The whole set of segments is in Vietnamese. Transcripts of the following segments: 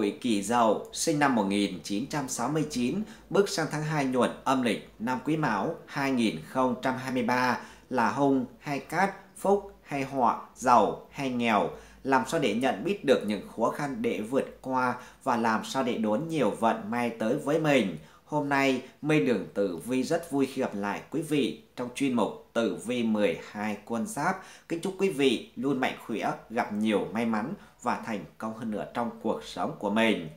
tuổi kỷ dậu, sinh năm 1969, bước sang tháng 2 nhuận âm lịch năm quý mão 2023 là hung hay cát, phúc hay họa, giàu hay nghèo. Làm sao để nhận biết được những khó khăn để vượt qua và làm sao để đón nhiều vận may tới với mình. Hôm nay, Mây Đường Tử Vi rất vui khi gặp lại quý vị trong chuyên mục Tử Vi 12 quân giáp. Kính chúc quý vị luôn mạnh khỏe, gặp nhiều may mắn và thành công hơn nữa trong cuộc sống của mình.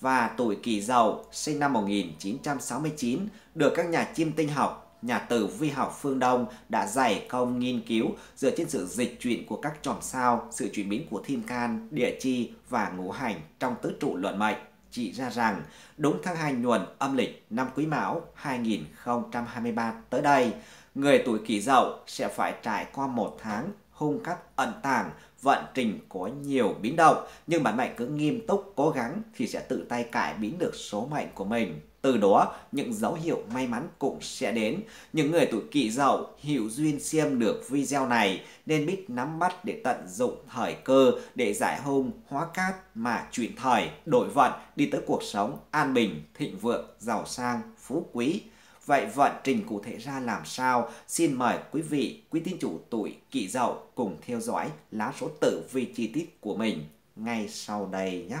Và tuổi kỷ dậu sinh năm 1969 được các nhà chiêm tinh học, nhà tử vi học phương Đông đã dày công nghiên cứu dựa trên sự dịch chuyển của các chòm sao, sự chuyển biến của thiên can, địa chi và ngũ hành trong tứ trụ luận mệnh chỉ ra rằng đúng tháng 2 nhuận âm lịch năm Quý Mão 2023 tới đây, người tuổi kỷ dậu sẽ phải trải qua một tháng hung cắt ẩn tàng, vận trình có nhiều biến động, nhưng bản mệnh cứ nghiêm túc cố gắng thì sẽ tự tay cải biến được số mệnh của mình. Từ đó, những dấu hiệu may mắn cũng sẽ đến. Những người tuổi kỷ dậu hữu duyên xem được video này nên biết nắm bắt để tận dụng thời cơ để giải hung hóa cát mà chuyển thời, đổi vận đi tới cuộc sống an bình, thịnh vượng, giàu sang, phú quý. Vậy vận trình cụ thể ra làm sao? Xin mời quý vị, quý tín chủ tuổi kỷ dậu cùng theo dõi lá số tử vi chi tiết của mình ngay sau đây nhé.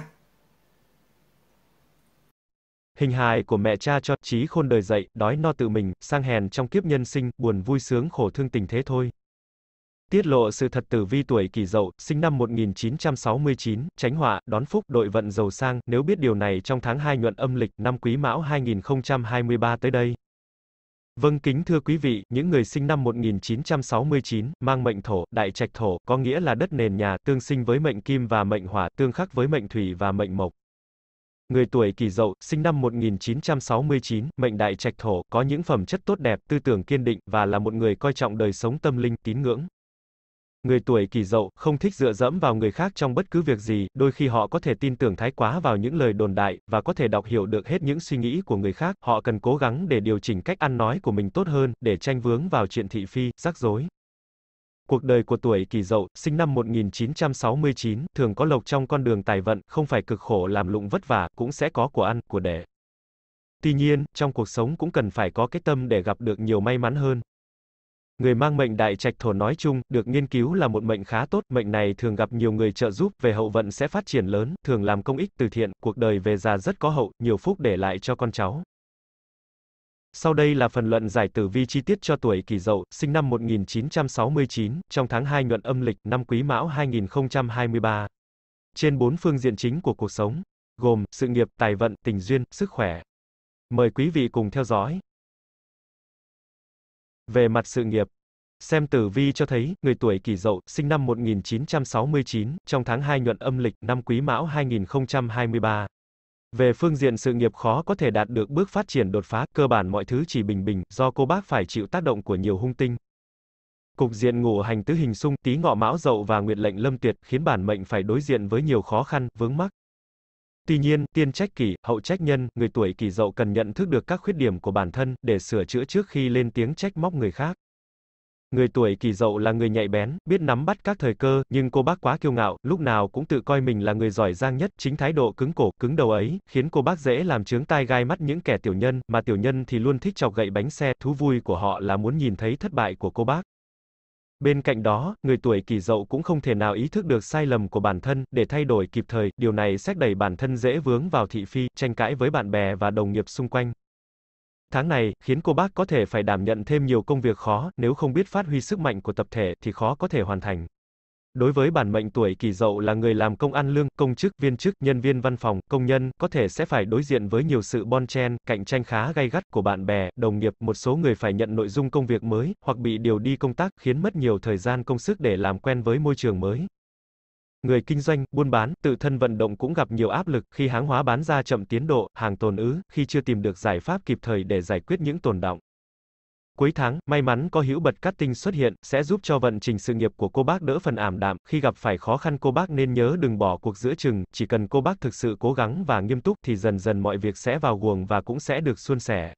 Hình hài của mẹ cha cho, trí khôn đời dậy, đói no tự mình, sang hèn trong kiếp nhân sinh, buồn vui sướng khổ thương tình thế thôi. Tiết lộ sự thật tử vi tuổi kỷ dậu, sinh năm 1969, tránh họa, đón phúc, đội vận giàu sang, nếu biết điều này trong tháng 2 nhuận âm lịch, năm quý mão 2023 tới đây. Vâng kính thưa quý vị, những người sinh năm 1969, mang mệnh thổ, đại trạch thổ, có nghĩa là đất nền nhà, tương sinh với mệnh kim và mệnh hỏa, tương khắc với mệnh thủy và mệnh mộc. Người tuổi kỷ dậu, sinh năm 1969, mệnh đại trạch thổ, có những phẩm chất tốt đẹp, tư tưởng kiên định, và là một người coi trọng đời sống tâm linh, tín ngưỡng. Người tuổi kỷ dậu, không thích dựa dẫm vào người khác trong bất cứ việc gì, đôi khi họ có thể tin tưởng thái quá vào những lời đồn đại, và có thể đọc hiểu được hết những suy nghĩ của người khác, họ cần cố gắng để điều chỉnh cách ăn nói của mình tốt hơn, để tranh vướng vào chuyện thị phi, rắc rối. Cuộc đời của tuổi kỷ dậu, sinh năm 1969, thường có lộc trong con đường tài vận, không phải cực khổ làm lụng vất vả, cũng sẽ có của ăn, của để. Tuy nhiên, trong cuộc sống cũng cần phải có cái tâm để gặp được nhiều may mắn hơn. Người mang mệnh đại trạch thổ nói chung, được nghiên cứu là một mệnh khá tốt, mệnh này thường gặp nhiều người trợ giúp, về hậu vận sẽ phát triển lớn, thường làm công ích từ thiện, cuộc đời về già rất có hậu, nhiều phúc để lại cho con cháu. Sau đây là phần luận giải tử vi chi tiết cho tuổi Kỷ Dậu, sinh năm 1969, trong tháng 2 nhuận âm lịch năm Quý Mão 2023. Trên bốn phương diện chính của cuộc sống, gồm sự nghiệp, tài vận, tình duyên, sức khỏe. Mời quý vị cùng theo dõi. Về mặt sự nghiệp, xem tử vi cho thấy, người tuổi Kỷ Dậu, sinh năm 1969, trong tháng 2 nhuận âm lịch năm Quý Mão 2023 về phương diện sự nghiệp khó có thể đạt được bước phát triển đột phá, cơ bản mọi thứ chỉ bình bình, do cô bác phải chịu tác động của nhiều hung tinh. Cục diện ngũ hành tứ hình xung, tí ngọ mão dậu và nguyệt lệnh lâm tuyệt, khiến bản mệnh phải đối diện với nhiều khó khăn, vướng mắc. Tuy nhiên, tiên trách kỷ, hậu trách nhân, người tuổi kỷ dậu cần nhận thức được các khuyết điểm của bản thân, để sửa chữa trước khi lên tiếng trách móc người khác. Người tuổi kỷ dậu là người nhạy bén, biết nắm bắt các thời cơ, nhưng cô bác quá kiêu ngạo, lúc nào cũng tự coi mình là người giỏi giang nhất, chính thái độ cứng cổ, cứng đầu ấy, khiến cô bác dễ làm chướng tai gai mắt những kẻ tiểu nhân, mà tiểu nhân thì luôn thích chọc gậy bánh xe, thú vui của họ là muốn nhìn thấy thất bại của cô bác. Bên cạnh đó, người tuổi kỷ dậu cũng không thể nào ý thức được sai lầm của bản thân, để thay đổi kịp thời, điều này sẽ đẩy bản thân dễ vướng vào thị phi, tranh cãi với bạn bè và đồng nghiệp xung quanh. Tháng này, khiến cô bác có thể phải đảm nhận thêm nhiều công việc khó, nếu không biết phát huy sức mạnh của tập thể thì khó có thể hoàn thành. Đối với bản mệnh tuổi kỷ dậu là người làm công ăn lương, công chức, viên chức, nhân viên văn phòng, công nhân, có thể sẽ phải đối diện với nhiều sự bon chen, cạnh tranh khá gay gắt của bạn bè, đồng nghiệp, một số người phải nhận nội dung công việc mới, hoặc bị điều đi công tác, khiến mất nhiều thời gian công sức để làm quen với môi trường mới. Người kinh doanh, buôn bán, tự thân vận động cũng gặp nhiều áp lực khi hàng hóa bán ra chậm tiến độ, hàng tồn ứ, khi chưa tìm được giải pháp kịp thời để giải quyết những tồn động. Cuối tháng, may mắn có hữu bật cắt tinh xuất hiện, sẽ giúp cho vận trình sự nghiệp của cô bác đỡ phần ảm đạm. Khi gặp phải khó khăn cô bác nên nhớ đừng bỏ cuộc giữa chừng, chỉ cần cô bác thực sự cố gắng và nghiêm túc thì dần dần mọi việc sẽ vào guồng và cũng sẽ được suôn sẻ.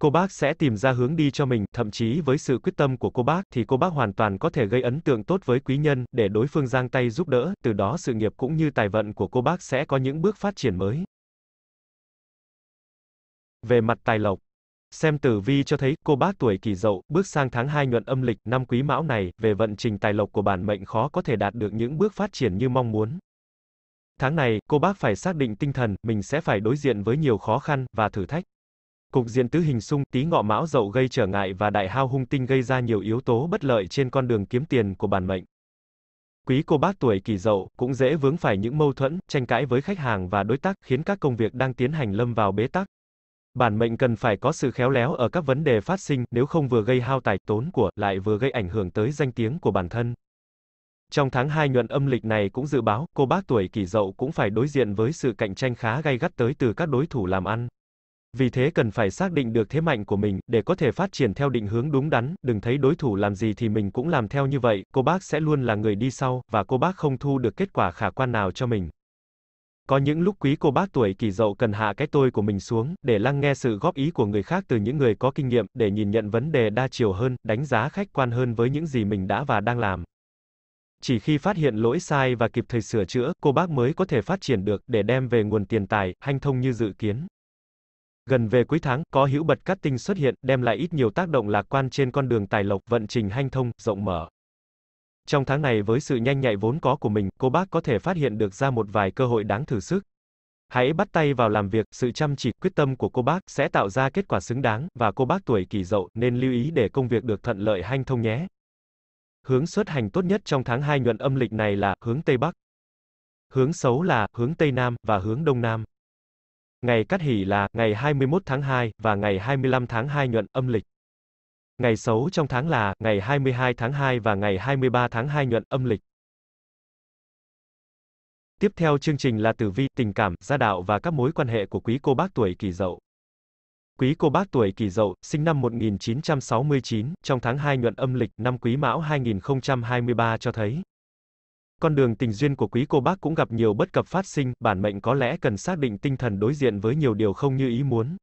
Cô bác sẽ tìm ra hướng đi cho mình, thậm chí với sự quyết tâm của cô bác thì cô bác hoàn toàn có thể gây ấn tượng tốt với quý nhân để đối phương giang tay giúp đỡ, từ đó sự nghiệp cũng như tài vận của cô bác sẽ có những bước phát triển mới. Về mặt tài lộc, Xem tử vi cho thấy, cô bác tuổi kỷ dậu, bước sang tháng 2 nhuận âm lịch, năm quý mão này, về vận trình tài lộc của bản mệnh khó có thể đạt được những bước phát triển như mong muốn. Tháng này, cô bác phải xác định tinh thần, mình sẽ phải đối diện với nhiều khó khăn, và thử thách. Cục diện tứ hình xung tí ngọ mão dậu gây trở ngại và đại hao hung tinh gây ra nhiều yếu tố bất lợi trên con đường kiếm tiền của bản mệnh. Quý cô bác tuổi kỷ dậu cũng dễ vướng phải những mâu thuẫn, tranh cãi với khách hàng và đối tác khiến các công việc đang tiến hành lâm vào bế tắc. Bản mệnh cần phải có sự khéo léo ở các vấn đề phát sinh, nếu không vừa gây hao tài tốn của, lại vừa gây ảnh hưởng tới danh tiếng của bản thân. Trong tháng 2 nhuận âm lịch này cũng dự báo, cô bác tuổi kỷ dậu cũng phải đối diện với sự cạnh tranh khá gay gắt tới từ các đối thủ làm ăn. Vì thế cần phải xác định được thế mạnh của mình, để có thể phát triển theo định hướng đúng đắn, đừng thấy đối thủ làm gì thì mình cũng làm theo như vậy, cô bác sẽ luôn là người đi sau, và cô bác không thu được kết quả khả quan nào cho mình. Có những lúc quý cô bác tuổi kỳ dậu cần hạ cái tôi của mình xuống, để lắng nghe sự góp ý của người khác từ những người có kinh nghiệm, để nhìn nhận vấn đề đa chiều hơn, đánh giá khách quan hơn với những gì mình đã và đang làm. Chỉ khi phát hiện lỗi sai và kịp thời sửa chữa, cô bác mới có thể phát triển được, để đem về nguồn tiền tài, hanh thông như dự kiến. Gần về cuối tháng, có hữu bật cát tinh xuất hiện, đem lại ít nhiều tác động lạc quan trên con đường tài lộc, vận trình hanh thông, rộng mở. Trong tháng này với sự nhanh nhạy vốn có của mình, cô bác có thể phát hiện được ra một vài cơ hội đáng thử sức. Hãy bắt tay vào làm việc, sự chăm chỉ, quyết tâm của cô bác sẽ tạo ra kết quả xứng đáng, và cô bác tuổi kỷ dậu nên lưu ý để công việc được thuận lợi hanh thông nhé. Hướng xuất hành tốt nhất trong tháng 2 nhuận âm lịch này là hướng Tây Bắc. Hướng xấu là hướng Tây Nam và hướng Đông Nam. Ngày Cát Hỷ là ngày 21 tháng 2 và ngày 25 tháng 2 nhuận âm lịch. Ngày xấu trong tháng là ngày 22 tháng 2 và ngày 23 tháng 2 nhuận âm lịch. Tiếp theo chương trình là tử vi, tình cảm, gia đạo và các mối quan hệ của quý cô bác tuổi Kỷ Dậu. Quý cô bác tuổi Kỷ Dậu, sinh năm 1969, trong tháng 2 nhuận âm lịch, năm Quý Mão 2023 cho thấy, con đường tình duyên của quý cô bác cũng gặp nhiều bất cập phát sinh, bản mệnh có lẽ cần xác định tinh thần đối diện với nhiều điều không như ý muốn.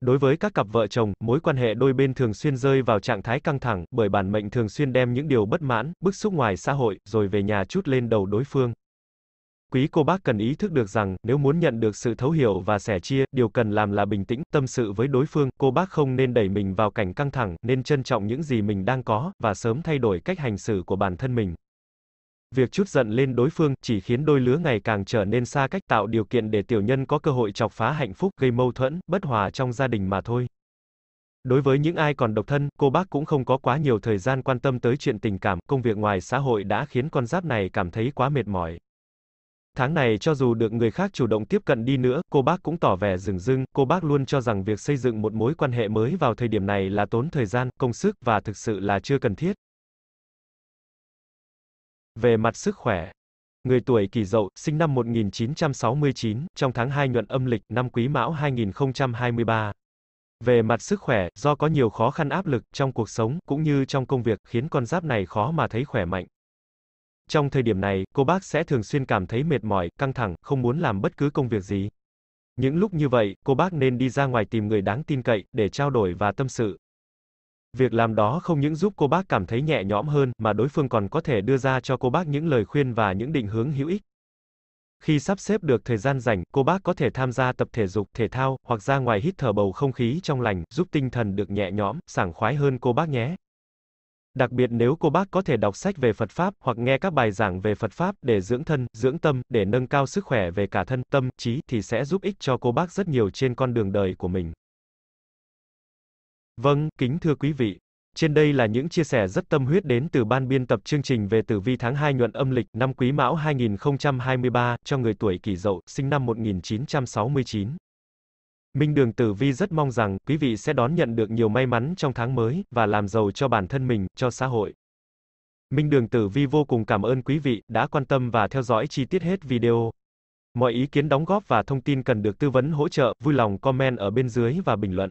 Đối với các cặp vợ chồng, mối quan hệ đôi bên thường xuyên rơi vào trạng thái căng thẳng, bởi bản mệnh thường xuyên đem những điều bất mãn, bức xúc ngoài xã hội, rồi về nhà chút lên đầu đối phương. Quý cô bác cần ý thức được rằng, nếu muốn nhận được sự thấu hiểu và sẻ chia, điều cần làm là bình tĩnh, tâm sự với đối phương, cô bác không nên đẩy mình vào cảnh căng thẳng, nên trân trọng những gì mình đang có, và sớm thay đổi cách hành xử của bản thân mình. Việc chút giận lên đối phương chỉ khiến đôi lứa ngày càng trở nên xa cách tạo điều kiện để tiểu nhân có cơ hội chọc phá hạnh phúc, gây mâu thuẫn, bất hòa trong gia đình mà thôi. Đối với những ai còn độc thân, cô bác cũng không có quá nhiều thời gian quan tâm tới chuyện tình cảm, công việc ngoài xã hội đã khiến con giáp này cảm thấy quá mệt mỏi. Tháng này cho dù được người khác chủ động tiếp cận đi nữa, cô bác cũng tỏ vẻ rừng rưng, cô bác luôn cho rằng việc xây dựng một mối quan hệ mới vào thời điểm này là tốn thời gian, công sức, và thực sự là chưa cần thiết. Về mặt sức khỏe, người tuổi Kỷ Dậu, sinh năm 1969, trong tháng 2 nhuận âm lịch năm Quý Mão 2023. Về mặt sức khỏe, do có nhiều khó khăn áp lực trong cuộc sống cũng như trong công việc khiến con giáp này khó mà thấy khỏe mạnh. Trong thời điểm này, cô bác sẽ thường xuyên cảm thấy mệt mỏi, căng thẳng, không muốn làm bất cứ công việc gì. Những lúc như vậy, cô bác nên đi ra ngoài tìm người đáng tin cậy để trao đổi và tâm sự. Việc làm đó không những giúp cô bác cảm thấy nhẹ nhõm hơn, mà đối phương còn có thể đưa ra cho cô bác những lời khuyên và những định hướng hữu ích. Khi sắp xếp được thời gian rảnh, cô bác có thể tham gia tập thể dục, thể thao, hoặc ra ngoài hít thở bầu không khí trong lành, giúp tinh thần được nhẹ nhõm, sảng khoái hơn cô bác nhé. Đặc biệt nếu cô bác có thể đọc sách về Phật Pháp hoặc nghe các bài giảng về Phật Pháp để dưỡng thân, dưỡng tâm, để nâng cao sức khỏe về cả thân, tâm, trí thì sẽ giúp ích cho cô bác rất nhiều trên con đường đời của mình. Vâng, kính thưa quý vị. Trên đây là những chia sẻ rất tâm huyết đến từ ban biên tập chương trình về tử vi tháng 2 nhuận âm lịch năm Quý Mão 2023 cho người tuổi Kỷ Dậu, sinh năm 1969. Minh Đường Tử Vi rất mong rằng quý vị sẽ đón nhận được nhiều may mắn trong tháng mới và làm giàu cho bản thân mình, cho xã hội. Minh Đường Tử Vi vô cùng cảm ơn quý vị đã quan tâm và theo dõi chi tiết hết video. Mọi ý kiến đóng góp và thông tin cần được tư vấn hỗ trợ, vui lòng comment ở bên dưới và bình luận.